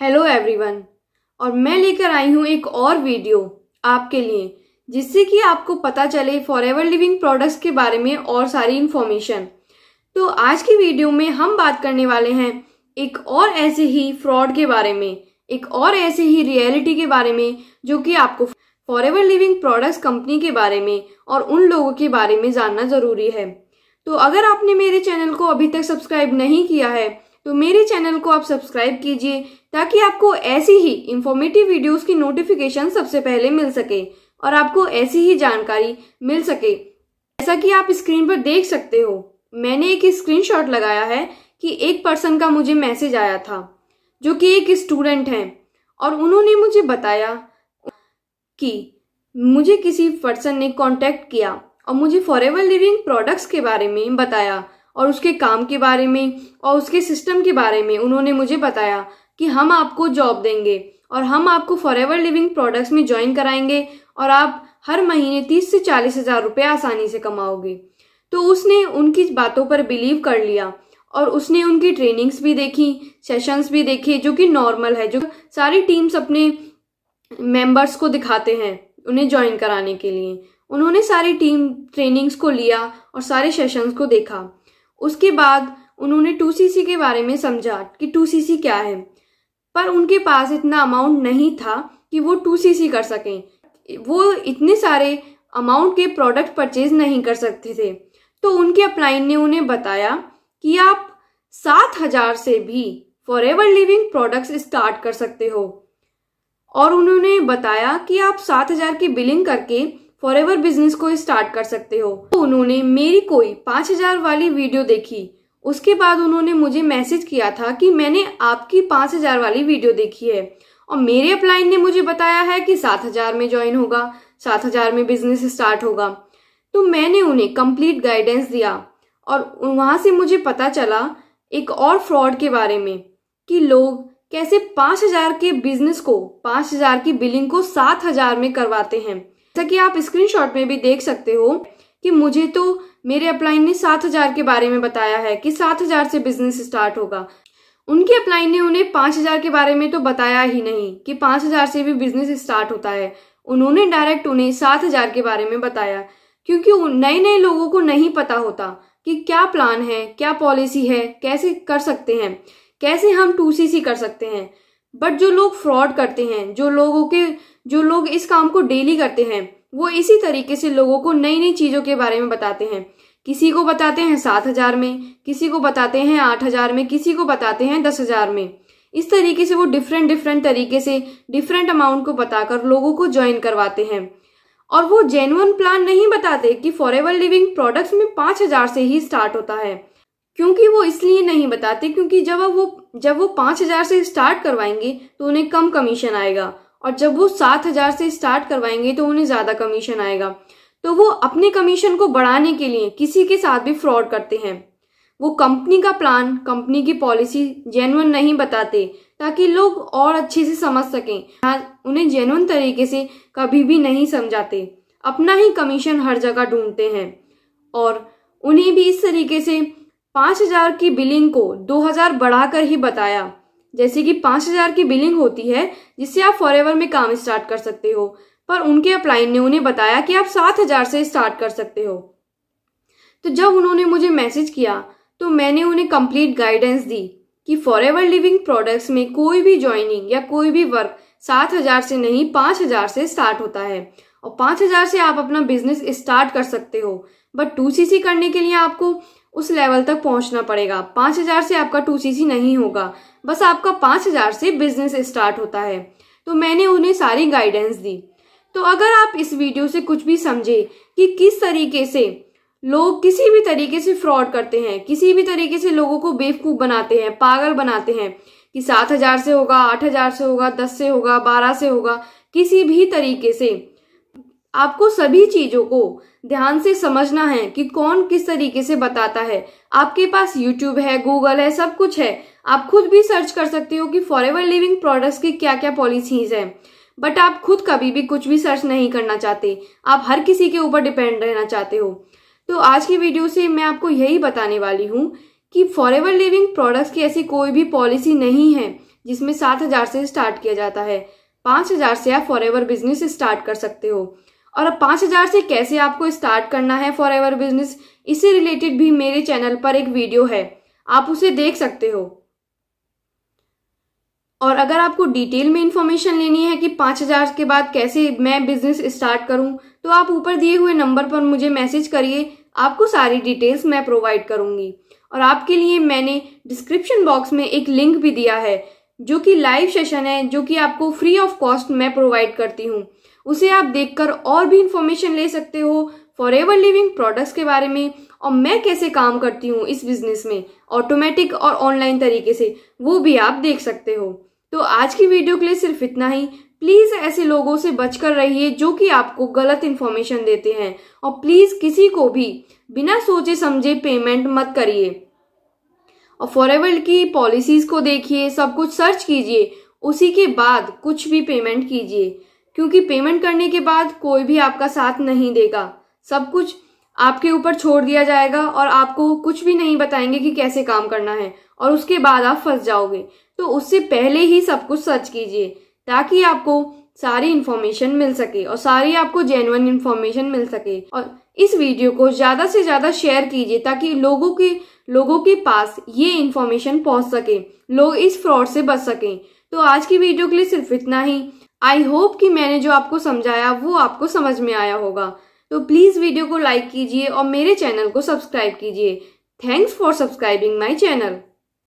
hello everyone और मैं लेकर आई हूँ एक और वीडियो आपके लिए जिससे कि आपको पता चले फॉर एवर लिविंग प्रोडक्ट्स के बारे में और सारी इन्फॉर्मेशन तो आज की वीडियो में हम बात करने वाले हैं एक और ऐसे ही फ्रॉड के बारे में एक और ऐसे ही रियलिटी के बारे में जो कि आपको Forever Living Products company के बारे में और उन लोगों के बारे में जानना ज़रूरी है तो अगर आपने मेरे चैनल को अभी तक सब्सक्राइब नहीं किया है तो मेरे चैनल को आप सब्सक्राइब कीजिए ताकि आपको ऐसी ही इंफॉर्मेटिव वीडियोस की नोटिफिकेशन सबसे पहले मिल सके और आपको ऐसी ही जानकारी मिल सके जैसा कि आप स्क्रीन पर देख सकते हो मैंने एक स्क्रीनशॉट लगाया है कि एक पर्सन का मुझे मैसेज आया था जो कि एक स्टूडेंट है और उन्होंने मुझे बताया कि मुझे किसी पर्सन ने कॉन्टेक्ट किया और मुझे फॉरेवर लिविंग प्रोडक्ट्स के बारे में बताया और उसके काम के बारे में और उसके सिस्टम के बारे में उन्होंने मुझे बताया कि हम आपको जॉब देंगे और हम आपको फॉर एवर लिविंग प्रोडक्ट्स में ज्वाइन कराएंगे और आप हर महीने तीस से चालीस हजार रुपये आसानी से कमाओगे तो उसने उनकी बातों पर बिलीव कर लिया और उसने उनकी ट्रेनिंग्स भी देखी सेशंस भी देखे जो कि नॉर्मल है जो सारी टीम्स अपने मेंबर्स को दिखाते हैं उन्हें ज्वाइन कराने के लिए उन्होंने सारी टीम ट्रेनिंग्स को लिया और सारे सेशंस को देखा उसके बाद उन्होंने टू सी के बारे में समझा कि टू सी क्या है पर उनके पास इतना अमाउंट नहीं था कि वो टू सी कर सकें वो इतने सारे अमाउंट के प्रोडक्ट परचेज नहीं कर सकते थे तो उनके अपलाइन ने उन्हें बताया कि आप सात हजार से भी Forever Living Products start कर सकते हो और उन्होंने बताया कि आप सात हजार की बिलिंग करके एवर बिजनेस को स्टार्ट कर सकते हो तो उन्होंने मेरी कोई पाँच हजार वाली वीडियो देखी उसके बाद उन्होंने मुझे मैसेज किया था कि मैंने आपकी पाँच हजार वाली वीडियो देखी है और मेरे अपलाइन ने मुझे बताया है कि सात हजार में ज्वाइन होगा सात हजार में बिजनेस स्टार्ट होगा तो मैंने उन्हें कंप्लीट गाइडेंस दिया और वहाँ से मुझे पता चला एक और फ्रॉड के बारे में कि लोग कैसे पाँच हजार के बिजनेस को पाँच हजार की बिलिंग को सात हजार में करवाते हैं कि आप स्क्रीनशॉट में भी देख सकते हो कि मुझे तो मेरे अपलाइन ने सात हजार के बारे में बताया है कि सात हजार से बिजनेस स्टार्ट होगा उनके अपलाइन ने उन्हें पांच हजार के बारे में तो बताया ही नहीं कि पांच हजार से भी बिजनेस स्टार्ट होता है उन्होंने डायरेक्ट उन्हें सात हजार के बारे में बताया क्योंकि नए नए लोगों को नहीं पता होता कि क्या प्लान है क्या पॉलिसी है कैसे कर सकते हैं कैसे हम टू सी कर सकते हैं बट जो लोग फ्रॉड करते हैं जो लोगों के जो लोग इस काम को डेली करते हैं वो इसी तरीके से लोगों को नई नई चीज़ों के बारे में बताते हैं किसी को बताते हैं सात हजार में किसी को बताते हैं आठ हजार में किसी को बताते हैं दस हजार में इस तरीके से वो डिफरेंट डिफरेंट तरीके से डिफरेंट अमाउंट को बताकर लोगों को ज्वाइन करवाते हैं और वो जेनुअन प्लान नहीं बताते कि फॉर लिविंग प्रोडक्ट्स में पांच हजार से ही स्टार्ट होता है क्योंकि वो इसलिए नहीं बताते क्योंकि जब वो जब वो पांच हज़ार से स्टार्ट करवाएंगे तो उन्हें कम कमीशन आएगा और जब वो सात हज़ार से स्टार्ट करवाएंगे तो उन्हें ज़्यादा कमीशन आएगा तो वो अपने कमीशन को बढ़ाने के लिए किसी के साथ भी फ्रॉड करते हैं वो कंपनी का प्लान कंपनी की पॉलिसी जेनुअन नहीं बताते ताकि लोग और अच्छे से समझ सकें हाँ, उन्हें जेनुअन तरीके से कभी भी नहीं समझाते अपना ही कमीशन हर जगह ढूंढते हैं और उन्हें भी इस तरीके से पाँच हजार की बिलिंग को दो हजार बढ़ाकर ही बताया जैसे कि पाँच हजार की बिलिंग होती है जिससे आप फॉर में काम स्टार्ट कर सकते हो पर उनके अपलाइन ने उन्हें बताया कि आप सात हजार से स्टार्ट कर सकते हो तो जब उन्होंने मुझे मैसेज किया तो मैंने उन्हें कंप्लीट गाइडेंस दी कि फॉर लिविंग प्रोडक्ट्स में कोई भी ज्वाइनिंग या कोई भी वर्क सात हजार से नहीं पाँच हजार से स्टार्ट होता है और पाँच हजार से आप अपना बिजनेस स्टार्ट कर सकते हो बट टू सी सी करने के लिए आपको उस लेवल तक पहुंचना पड़ेगा पांच हज़ार से आपका टू सी सी नहीं होगा बस आपका पांच हज़ार से बिजनेस स्टार्ट होता है तो मैंने उन्हें सारी गाइडेंस दी तो अगर आप इस वीडियो से कुछ भी समझे कि किस तरीके से लोग किसी भी तरीके से फ्रॉड करते हैं किसी भी तरीके से लोगों को बेवकूफ़ बनाते हैं पागल बनाते हैं कि सात हज़ार से होगा आठ हज़ार से होगा दस से होगा बारह से होगा किसी भी तरीके से आपको सभी चीजों को ध्यान से समझना है कि कौन किस तरीके से बताता है आपके पास यूट्यूब है गूगल है सब कुछ है आप खुद भी सर्च कर सकते हो कि फॉरएवर लिविंग प्रोडक्ट्स की क्या क्या पॉलिसीज हैं बट आप खुद कभी भी कुछ भी सर्च नहीं करना चाहते आप हर किसी के ऊपर डिपेंड रहना चाहते हो तो आज की वीडियो से मैं आपको यही बताने वाली हूँ कि फॉरएवर लिविंग प्रोडक्ट्स की ऐसी कोई भी पॉलिसी नहीं है जिसमें सात हजार से स्टार्ट किया जाता है पांच हजार से आप एवर बिजनेस स्टार्ट कर सकते हो और अब पाँच हज़ार से कैसे आपको स्टार्ट करना है फॉर एवर बिजनेस इससे रिलेटेड भी मेरे चैनल पर एक वीडियो है आप उसे देख सकते हो और अगर आपको डिटेल में इंफॉर्मेशन लेनी है कि पाँच हज़ार के बाद कैसे मैं बिजनेस स्टार्ट करूं तो आप ऊपर दिए हुए नंबर पर मुझे मैसेज करिए आपको सारी डिटेल्स मैं प्रोवाइड करूंगी और आपके लिए मैंने डिस्क्रिप्शन बॉक्स में एक लिंक भी दिया है जो कि लाइव सेशन है जो कि आपको फ्री ऑफ कॉस्ट मैं प्रोवाइड करती हूँ उसे आप देखकर और भी इंफॉर्मेशन ले सकते हो फॉर एवर लिविंग प्रोडक्ट्स के बारे में और मैं कैसे काम करती हूँ इस बिजनेस में ऑटोमेटिक और ऑनलाइन तरीके से वो भी आप देख सकते हो तो आज की वीडियो के लिए सिर्फ इतना ही प्लीज ऐसे लोगों से बचकर रहिए जो कि आपको गलत इन्फॉर्मेशन देते हैं और प्लीज किसी को भी बिना सोचे समझे पेमेंट मत करिए और फॉर एवर की पॉलिसीज को देखिए सब कुछ सर्च कीजिए उसी के बाद कुछ भी पेमेंट कीजिए क्योंकि पेमेंट करने के बाद कोई भी आपका साथ नहीं देगा सब कुछ आपके ऊपर छोड़ दिया जाएगा और आपको कुछ भी नहीं बताएंगे कि कैसे काम करना है और उसके बाद आप फंस जाओगे तो उससे पहले ही सब कुछ सर्च कीजिए ताकि आपको सारी इन्फॉर्मेशन मिल सके और सारी आपको जेनुअन इन्फॉर्मेशन मिल सके और इस वीडियो को ज़्यादा से ज़्यादा शेयर कीजिए ताकि लोगों के लोगों के पास ये इन्फॉर्मेशन पहुंच सके लोग इस फ्रॉड से बच सकें तो आज की वीडियो के लिए सिर्फ इतना ही आई होप कि मैंने जो आपको समझाया वो आपको समझ में आया होगा तो प्लीज़ वीडियो को लाइक कीजिए और मेरे चैनल को सब्सक्राइब कीजिए thanks for subscribing my channel